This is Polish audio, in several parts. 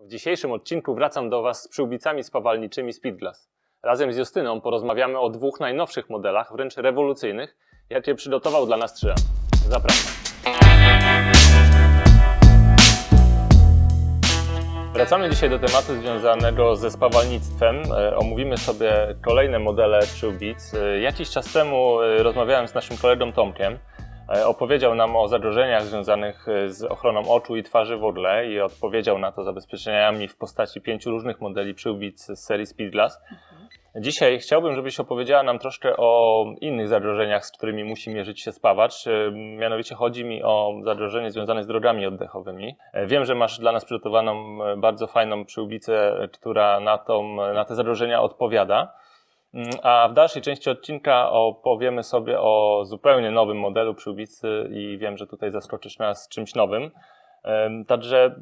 W dzisiejszym odcinku wracam do Was z przyłbicami spawalniczymi Speedglass. Razem z Justyną porozmawiamy o dwóch najnowszych modelach, wręcz rewolucyjnych, jakie przygotował dla nas 3 Zapraszam. Wracamy dzisiaj do tematu związanego ze spawalnictwem. E, omówimy sobie kolejne modele przyłbic. E, jakiś czas temu e, rozmawiałem z naszym kolegą Tomkiem, E, opowiedział nam o zagrożeniach związanych e, z ochroną oczu i twarzy w ogóle i odpowiedział na to zabezpieczeniami w postaci pięciu różnych modeli przyłbic z serii Speedglass. Mhm. Dzisiaj chciałbym, żebyś opowiedziała nam troszkę o innych zagrożeniach, z którymi musi mierzyć się spawacz. E, mianowicie chodzi mi o zagrożenie związane z drogami oddechowymi. Wiem, że masz dla nas przygotowaną bardzo fajną przyłbicę, która na, tą, na te zagrożenia odpowiada. Mm, a w dalszej części odcinka opowiemy sobie o zupełnie nowym modelu przyłbicy i wiem, że tutaj zaskoczysz nas czymś nowym. Także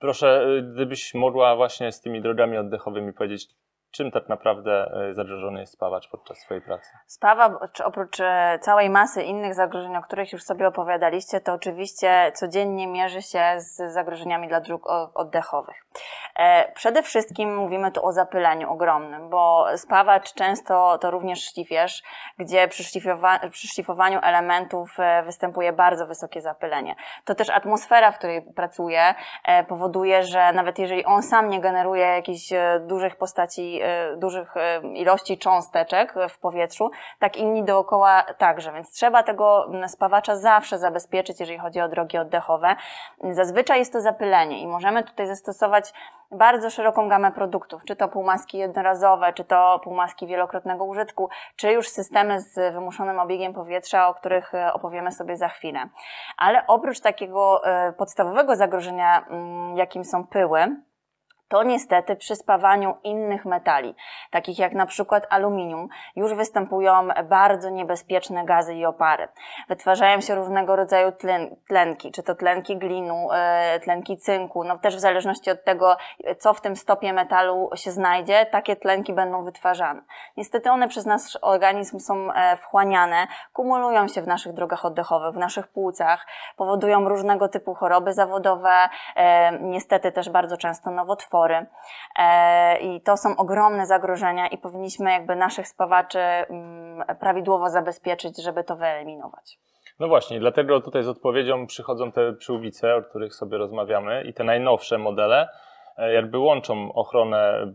proszę, y, gdybyś mogła właśnie z tymi drogami oddechowymi powiedzieć, czym tak naprawdę y, zagrożony jest spawacz podczas swojej pracy? Spawacz oprócz e, całej masy innych zagrożeń, o których już sobie opowiadaliście, to oczywiście codziennie mierzy się z zagrożeniami dla dróg oddechowych. E, przede wszystkim mówimy tu o zapyleniu ogromnym, bo spawacz często to również szlifierz, gdzie przy, szlifowa przy szlifowaniu elementów e, występuje bardzo wysokie zapylenie. To też atmosfera, w której pracuje, powoduje, że nawet jeżeli on sam nie generuje jakichś e, dużych postaci, dużych ilości cząsteczek w powietrzu, tak inni dookoła także, więc trzeba tego spawacza zawsze zabezpieczyć, jeżeli chodzi o drogi oddechowe. Zazwyczaj jest to zapylenie i możemy tutaj zastosować bardzo szeroką gamę produktów, czy to półmaski jednorazowe, czy to półmaski wielokrotnego użytku, czy już systemy z wymuszonym obiegiem powietrza, o których e, opowiemy sobie za chwilę. Ale oprócz takiego e, podstawowego zagrożenia, mm, jakim są pyły, to niestety przy spawaniu innych metali, takich jak na przykład aluminium, już występują bardzo niebezpieczne gazy i opary. Wytwarzają się różnego rodzaju tlen, tlenki, czy to tlenki glinu, e, tlenki cynku, no też w zależności od tego, e, co w tym stopie metalu się znajdzie, takie tlenki będą wytwarzane. Niestety one przez nasz organizm są e, wchłaniane, kumulują się w naszych drogach oddechowych, w naszych płucach, powodują różnego typu choroby zawodowe, niestety też bardzo często nowotwory, spory. E, I to są ogromne zagrożenia i powinniśmy jakby naszych spawaczy mm, prawidłowo zabezpieczyć, żeby to wyeliminować. No właśnie, dlatego tutaj z odpowiedzią przychodzą te przyłbice, o których sobie rozmawiamy i te najnowsze modele e, jakby łączą ochronę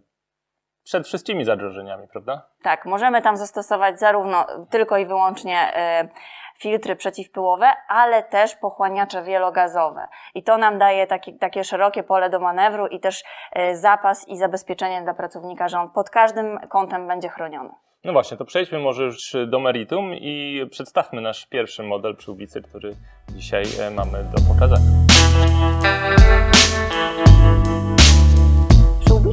przed wszystkimi zagrożeniami, prawda? Tak, możemy tam zastosować zarówno tylko i wyłącznie y, filtry przeciwpyłowe, ale też pochłaniacze wielogazowe. I to nam daje takie szerokie pole do manewru i też y, zapas i zabezpieczenie dla pracownika, że on pod każdym kątem będzie chroniony. No właśnie, to przejdźmy może już do meritum i przedstawmy nasz pierwszy model przyłbicy, który dzisiaj e, mamy do pokazania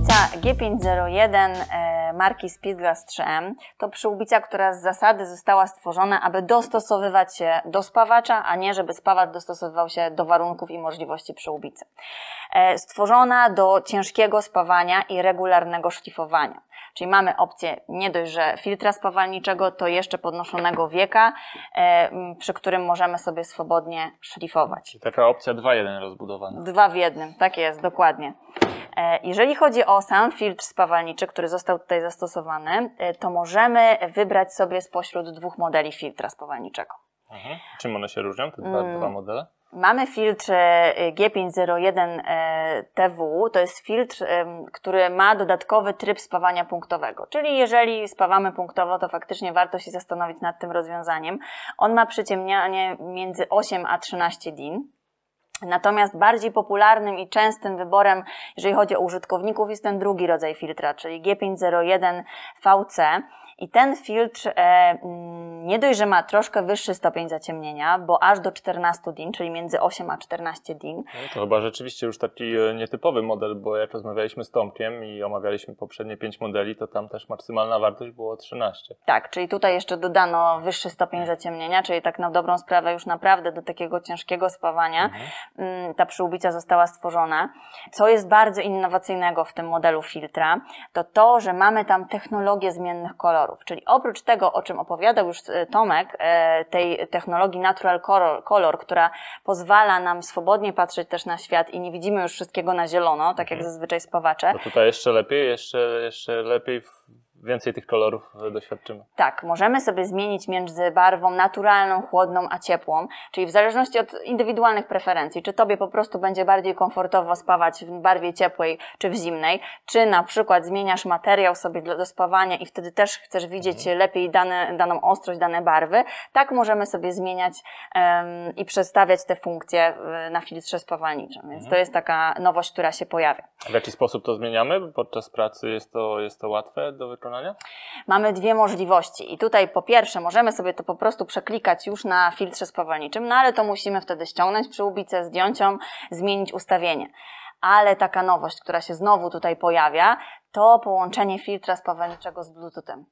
przyłbica G501 e, marki Speedglass 3M to przyłbica, która z zasady została stworzona, aby dostosowywać się do spawacza, a nie żeby spawacz dostosowywał się do warunków i możliwości przyłbicy. E, stworzona do ciężkiego spawania i regularnego szlifowania. Czyli mamy opcję nie dość, że filtra spawalniczego, to jeszcze podnoszonego wieka, e, przy którym możemy sobie swobodnie szlifować. Czyli taka opcja 2-1 rozbudowana. Dwa w jednym, tak jest, dokładnie. E, jeżeli chodzi o sam filtr spawalniczy, który został tutaj zastosowany, e, to możemy wybrać sobie spośród dwóch modeli filtra spawalniczego. Mhm. Czym one się różnią, te dwa, mm. dwa modele? Mamy filtr e, G501TW, to jest filtr, który ma dodatkowy tryb spawania punktowego. Czyli jeżeli spawamy punktowo, to faktycznie warto się zastanowić nad tym rozwiązaniem. On ma przyciemnianie między 8 a 13 din. Natomiast bardziej popularnym i częstym wyborem, jeżeli chodzi o użytkowników, jest ten drugi rodzaj filtra, czyli G501 VC. I ten filtr e, mm, nie dość, że ma troszkę wyższy stopień zaciemnienia, bo aż do 14 DIN, czyli między 8 a 14 DIN. No to chyba rzeczywiście już taki e, nietypowy model, bo jak rozmawialiśmy z Tomkiem i omawialiśmy poprzednie 5 modeli, to tam też maksymalna wartość była 13. Tak, czyli tutaj jeszcze dodano wyższy stopień zaciemnienia, czyli tak na dobrą sprawę już naprawdę do takiego ciężkiego spawania mhm. Mm, ta przyłbica została stworzona. Co jest bardzo innowacyjnego w tym modelu filtra, to to, że mamy tam technologię zmiennych kolorów kolorów. Czyli oprócz tego, o czym opowiadał już e, Tomek, e, tej technologii natural color, która pozwala nam swobodnie patrzeć też na świat i nie widzimy już wszystkiego na zielono, tak jak mhm. zazwyczaj spawacze. To no tutaj jeszcze lepiej, jeszcze, jeszcze lepiej w więcej tych kolorów e, doświadczymy. Tak, możemy sobie zmienić między barwą naturalną, chłodną a ciepłą, czyli w zależności od indywidualnych preferencji, czy tobie po prostu będzie bardziej komfortowo spawać w barwie ciepłej czy w zimnej, czy na przykład zmieniasz materiał sobie do, do spawania i wtedy też chcesz widzieć mhm. lepiej dane, daną ostrość, dane barwy, tak możemy sobie zmieniać um, i przestawiać te funkcje e, na filtrze spawalniczym, więc mhm. to jest taka nowość, która się pojawia. W jaki sposób to zmieniamy? Podczas pracy jest to, jest to łatwe do wykonania? Mamy dwie możliwości. I tutaj po pierwsze możemy sobie to po prostu przeklikać już na filtrze spawalniczym, no ale to musimy wtedy ściągnąć przy łbice zdjąć ją, zmienić ustawienie. Ale taka nowość, która się znowu tutaj pojawia, to połączenie filtra spawalniczego z Bluetoothem.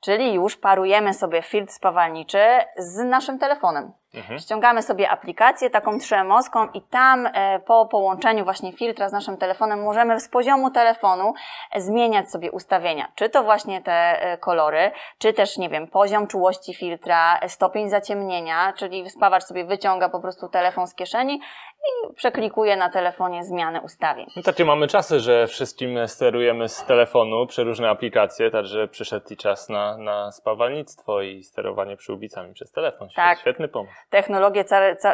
Czyli już parujemy sobie filtr spawalniczy z naszym telefonem. Mhm. Ściągamy sobie aplikację taką trzemoską i tam e, po połączeniu właśnie filtra z naszym telefonem możemy z poziomu telefonu e, zmieniać sobie ustawienia. Czy to właśnie te e, kolory, czy też, nie wiem, poziom czułości filtra, stopień zaciemnienia, czyli spawacz sobie wyciąga po prostu telefon z kieszeni i przeklikuje na telefonie zmiany ustawień. No takie mamy czasy, że wszystkim sterujemy z telefonu przeróżne różne aplikacje, także przyszedł i czas na, na spawalnictwo i sterowanie przyłbicami przez telefon. Tak. Świetny pomysł technologie ca, ca,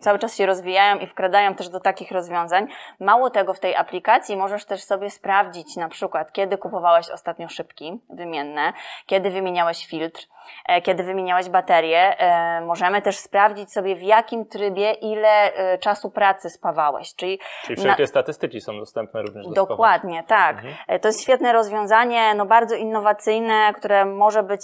cały czas się rozwijają i wkradają też do takich rozwiązań. Mało tego, w tej aplikacji możesz też sobie sprawdzić na przykład, kiedy kupowałeś ostatnio szybki wymienne, kiedy wymieniałeś filtr, e, kiedy wymieniałeś baterię. E, możemy też sprawdzić sobie, w jakim trybie ile e, czasu pracy spawałeś. Czyli, Czyli wszelkie na... statystyki są dostępne również do Dokładnie, spawania. tak. Mhm. To jest świetne rozwiązanie, no bardzo innowacyjne, które może być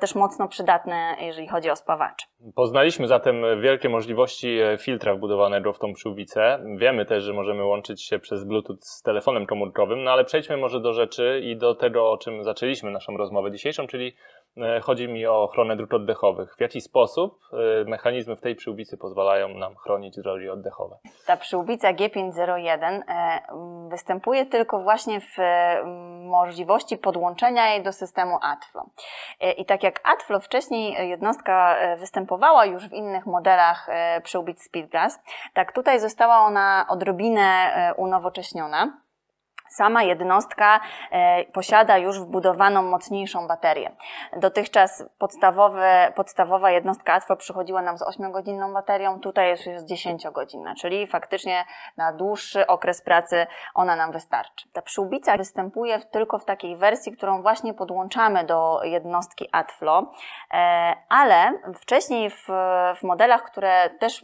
też mocno przydatne, jeżeli chodzi o spawaczy. Poznaliśmy za zatem wielkie możliwości e, filtra wbudowanego w tą przyłbicę. Wiemy też, że możemy łączyć się przez Bluetooth z telefonem komórkowym, no ale przejdźmy może do rzeczy i do tego, o czym zaczęliśmy naszą rozmowę dzisiejszą, czyli E, chodzi mi o ochronę dróg oddechowych. W jaki sposób e, mechanizmy w tej przyłbicy pozwalają nam chronić drogi oddechowe? Ta przyłbica G501 e, występuje tylko właśnie w możliwości podłączenia jej do systemu ATFLO. I tak jak ATFLO wcześniej jednostka występowała już w innych modelach przyłbic Speedglass, tak tutaj została ona odrobinę unowocześniona sama jednostka e, posiada już wbudowaną mocniejszą baterię. Dotychczas podstawowe, podstawowa jednostka ATWO przychodziła nam z 8-godzinną baterią, tutaj jest już 10-godzinna, czyli faktycznie na dłuższy okres pracy ona nam wystarczy. Ta przyłbica występuje tylko w takiej wersji, którą właśnie podłączamy do jednostki ATFLO, e, ale wcześniej w, w modelach, które też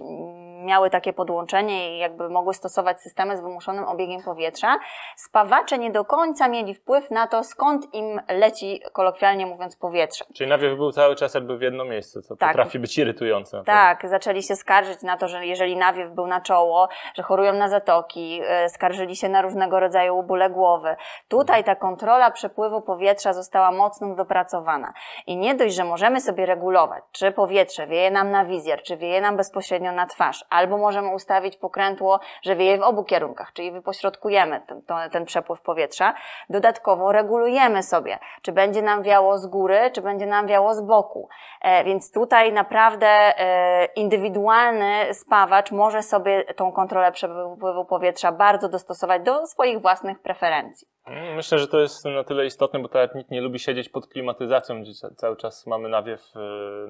miały takie podłączenie i jakby mogły stosować systemy z wymuszonym obiegiem powietrza, spa wypawacze nie do końca mieli wpływ na to, skąd im leci, kolokwialnie mówiąc, powietrze. Czyli nawiew był cały czas jakby w jedno miejsce, co tak. potrafi być irytujące. Tak, zaczęli się skarżyć na to, że jeżeli nawiew był na czoło, że chorują na zatoki, e, skarżyli się na różnego rodzaju bóle głowy. Tutaj ta kontrola przepływu powietrza została mocno dopracowana. I nie dość, że możemy sobie regulować, czy powietrze wieje nam na wizjer, czy wieje nam bezpośrednio na twarz, albo możemy ustawić pokrętło, że wieje w obu kierunkach, czyli wypośrodkujemy ten, ten ten przepływ powietrza. Dodatkowo regulujemy sobie, czy będzie nam wiało z góry, czy będzie nam wiało z boku. E, więc tutaj naprawdę e, indywidualny spawacz może sobie tą kontrolę przepływu powietrza bardzo dostosować do swoich własnych preferencji. Myślę, że to jest na tyle istotne, bo tak nikt nie lubi siedzieć pod klimatyzacją, gdzie cały czas mamy nawiew e,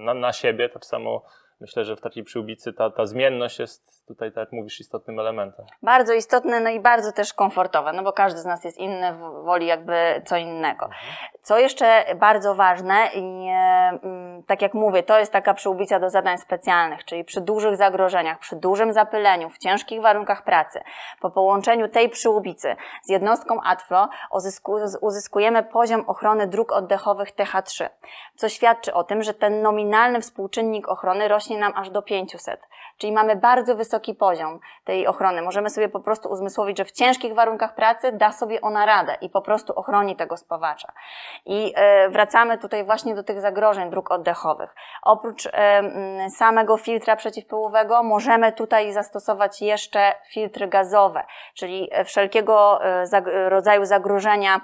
na, na siebie, tak samo myślę, że w takiej przyłbicy ta, ta zmienność jest tutaj, tak jak mówisz, istotnym elementem. Bardzo istotne, no i bardzo też komfortowe, no bo każdy z nas jest inny, woli jakby co innego. Mhm. Co jeszcze bardzo ważne, i, e, mm, tak jak mówię, to jest taka przyłbica do zadań specjalnych, czyli przy dużych zagrożeniach, przy dużym zapyleniu, w ciężkich warunkach pracy, po połączeniu tej przyłbicy z jednostką ATFLO uzysku, uzyskujemy poziom ochrony dróg oddechowych TH3, co świadczy o tym, że ten nominalny współczynnik ochrony rośnie rośnie nam aż do 500. Czyli mamy bardzo wysoki poziom tej ochrony. Możemy sobie po prostu uzmysłowić, że w ciężkich warunkach pracy da sobie ona radę i po prostu ochroni tego spawacza. I e, wracamy tutaj właśnie do tych zagrożeń dróg oddechowych. Oprócz e, samego filtra przeciwpyłowego możemy tutaj zastosować jeszcze filtry gazowe, czyli wszelkiego e, rodzaju zagrożenia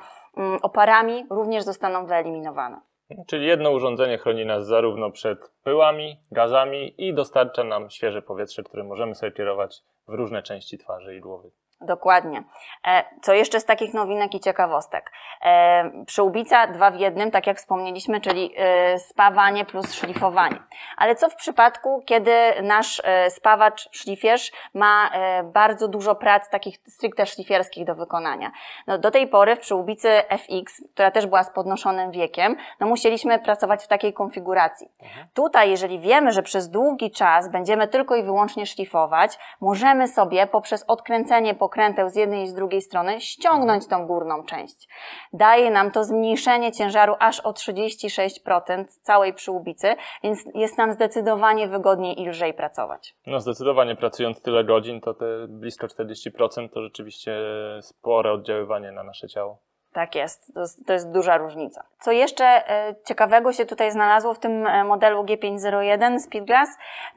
oparami również zostaną wyeliminowane. Czyli jedno urządzenie chroni nas zarówno przed pyłami, gazami i dostarcza nam świeże powietrze, które możemy sobie kierować w różne części twarzy i głowy. Dokładnie. E, co jeszcze z takich nowinek i ciekawostek? E, Przyłbica dwa w jednym, tak jak wspomnieliśmy, czyli e, spawanie plus szlifowanie. Ale co w przypadku, kiedy nasz spawacz, szlifierz ma bardzo dużo prac takich stricte szlifierskich do wykonania? No, do tej pory w przyłbicy FX, która też była z podnoszonym wiekiem, no musieliśmy pracować w takiej konfiguracji. Mhm. Tutaj, jeżeli wiemy, że przez długi czas będziemy tylko i wyłącznie szlifować, możemy sobie poprzez odkręcenie po okrętę z jednej i z drugiej strony, ściągnąć tą górną część. Daje nam to zmniejszenie ciężaru aż o 36% całej przyłbicy, więc jest nam zdecydowanie wygodniej i lżej pracować. No zdecydowanie pracując tyle godzin, to te blisko 40% to rzeczywiście spore oddziaływanie na nasze ciało. Tak jest, to, jest, to jest duża różnica. Co jeszcze e, ciekawego się tutaj znalazło w tym e, modelu G501 Speedglass,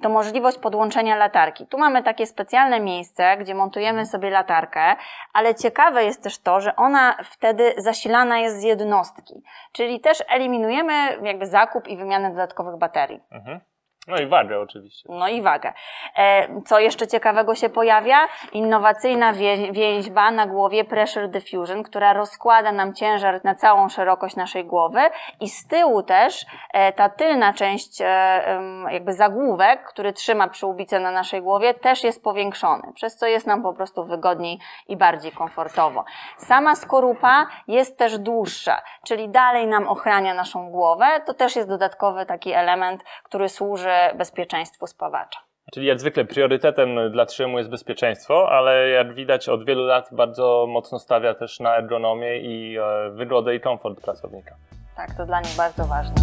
to możliwość podłączenia latarki. Tu mamy takie specjalne miejsce, gdzie montujemy sobie latarkę, ale ciekawe jest też to, że ona wtedy zasilana jest z jednostki, czyli też eliminujemy jakby zakup i wymianę dodatkowych baterii. Mhm. No i wagę oczywiście. No i wagę. E, co jeszcze ciekawego się pojawia? Innowacyjna więźba na głowie Pressure Diffusion, która rozkłada nam ciężar na całą szerokość naszej głowy i z tyłu też e, ta tylna część e, jakby zagłówek, który trzyma przyłbicę na naszej głowie też jest powiększony, przez co jest nam po prostu wygodniej i bardziej komfortowo. Sama skorupa jest też dłuższa, czyli dalej nam ochrania naszą głowę. To też jest dodatkowy taki element, który służy służy bezpieczeństwu spawacza. Czyli jak zwykle priorytetem dla Trzymu jest bezpieczeństwo, ale jak widać od wielu lat bardzo mocno stawia też na ergonomię i e, wygodę i komfort pracownika. Tak, to dla nich bardzo ważne.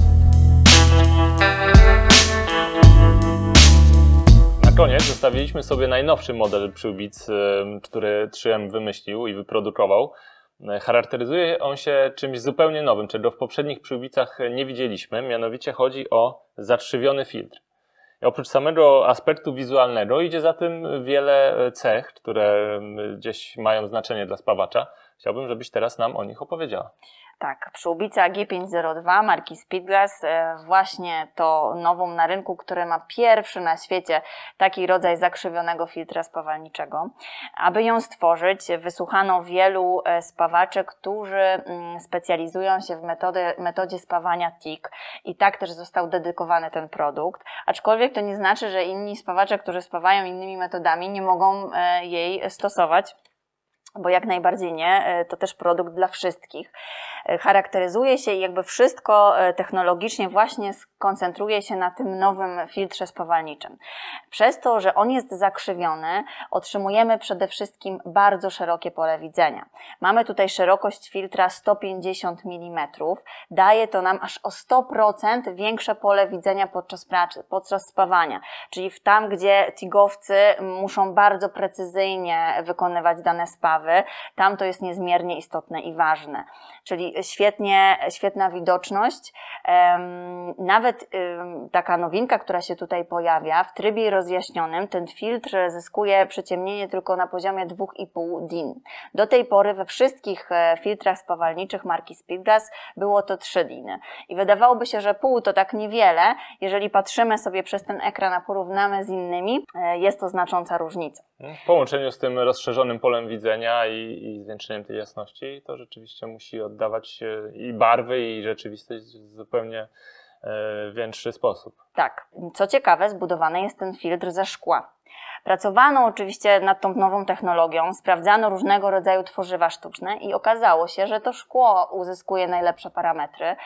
Na koniec zostawiliśmy sobie najnowszy model przyłbic, e, który 3M wymyślił i wyprodukował. E, charakteryzuje on się czymś zupełnie nowym, czego w poprzednich przyłbicach nie widzieliśmy, mianowicie chodzi o zatrzywiony filtr. I oprócz samego aspektu wizualnego idzie za tym wiele cech, które mm, gdzieś mają znaczenie dla spawacza. Chciałbym, żebyś teraz nam o nich opowiedziała. Tak, przyłbica G502 marki Speedglass, e, właśnie to nową na rynku, które ma pierwszy na świecie taki rodzaj zakrzywionego filtra spawalniczego. Aby ją stworzyć, wysłuchano wielu e, spawaczy, którzy mm, specjalizują się w metody, metodzie spawania TIG i tak też został dedykowany ten produkt. Aczkolwiek to nie znaczy, że inni spawacze, którzy spawają innymi metodami, nie mogą e, jej stosować bo jak najbardziej nie, e, to też produkt dla wszystkich. E, charakteryzuje się i jakby wszystko e, technologicznie właśnie skoncentruje się na tym nowym filtrze spawalniczym. Przez to, że on jest zakrzywiony, otrzymujemy przede wszystkim bardzo szerokie pole widzenia. Mamy tutaj szerokość filtra 150 mm, daje to nam aż o 100% większe pole widzenia podczas pracy, podczas spawania, czyli w tam, gdzie tigowcy muszą bardzo precyzyjnie wykonywać dane spawy, tam to jest niezmiernie istotne i ważne. Czyli świetnie, świetna widoczność. Nawet taka nowinka, która się tutaj pojawia, w trybie rozjaśnionym ten filtr zyskuje przyciemnienie tylko na poziomie 2,5 DIN. Do tej pory we wszystkich e, filtrach spawalniczych marki Speedglass było to 3 DIN. I wydawałoby się, że pół to tak niewiele. Jeżeli patrzymy sobie przez ten ekran, a porównamy z innymi, e, jest to znacząca różnica. W połączeniu z tym rozszerzonym polem widzenia, i, i zwiększeniem tej jasności, to rzeczywiście musi oddawać i barwy, i rzeczywistość w zupełnie e, większy sposób. Tak. Co ciekawe, zbudowany jest ten filtr ze szkła. Pracowano oczywiście nad tą nową technologią, sprawdzano różnego rodzaju tworzywa sztuczne i okazało się, że to szkło uzyskuje najlepsze parametry.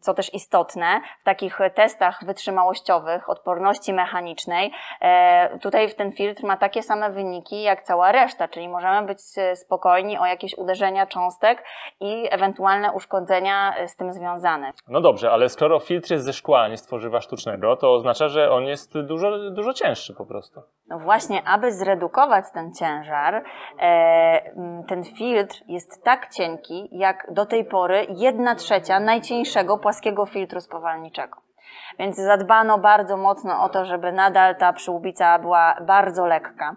Co też istotne, w takich testach wytrzymałościowych, odporności mechanicznej, e, tutaj w ten filtr ma takie same wyniki jak cała reszta, czyli możemy być spokojni o jakieś uderzenia cząstek i ewentualne uszkodzenia e, z tym związane. No dobrze, ale skoro filtr jest ze szkła, nie z tworzywa sztucznego, to oznacza, że on jest dużo, dużo cięższy po prostu. No właśnie, aby zredukować ten ciężar, e, ten filtr jest tak cienki, jak do tej pory jedna trzecia najcieńszego płaskiego filtru spowalniczego więc zadbano bardzo mocno o to, żeby nadal ta przyłbica była bardzo lekka.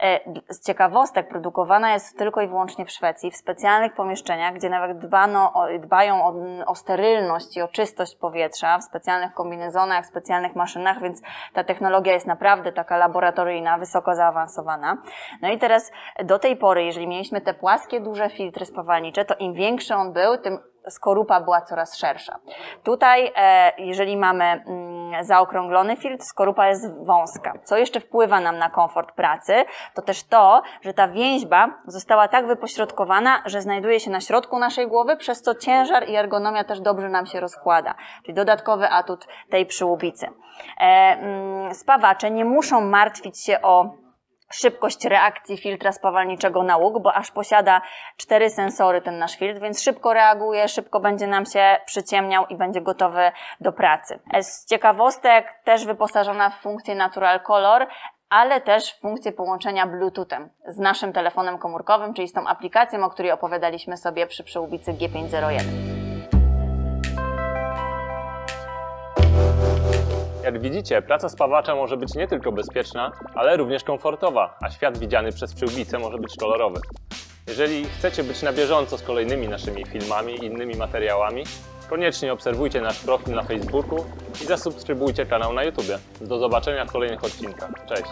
E, z ciekawostek produkowana jest tylko i wyłącznie w Szwecji, w specjalnych pomieszczeniach, gdzie nawet dbano, dbają o, o sterylność i o czystość powietrza, w specjalnych kombinezonach, w specjalnych maszynach, więc ta technologia jest naprawdę taka laboratoryjna, wysoko zaawansowana. No i teraz do tej pory, jeżeli mieliśmy te płaskie, duże filtry spawalnicze, to im większy on był, tym skorupa była coraz szersza. Tutaj, e, jeżeli mamy mm, zaokrąglony filtr, skorupa jest wąska. Co jeszcze wpływa nam na komfort pracy, to też to, że ta więźba została tak wypośrodkowana, że znajduje się na środku naszej głowy, przez co ciężar i ergonomia też dobrze nam się rozkłada. Czyli dodatkowy atut tej przyłubicy. E, mm, spawacze nie muszą martwić się o szybkość reakcji filtra spawalniczego na łuk, bo aż posiada cztery sensory ten nasz filtr, więc szybko reaguje, szybko będzie nam się przyciemniał i będzie gotowy do pracy. Z ciekawostek też wyposażona w funkcję Natural Color, ale też funkcję połączenia Bluetoothem z naszym telefonem komórkowym, czyli z tą aplikacją, o której opowiadaliśmy sobie przy przełubicy G501. Jak widzicie, praca spawacza może być nie tylko bezpieczna, ale również komfortowa, a świat widziany przez przyłbicę może być kolorowy. Jeżeli chcecie być na bieżąco z kolejnymi naszymi filmami i innymi materiałami, koniecznie obserwujcie nasz profil na Facebooku i zasubskrybujcie kanał na YouTube. Do zobaczenia w kolejnych odcinkach. Cześć!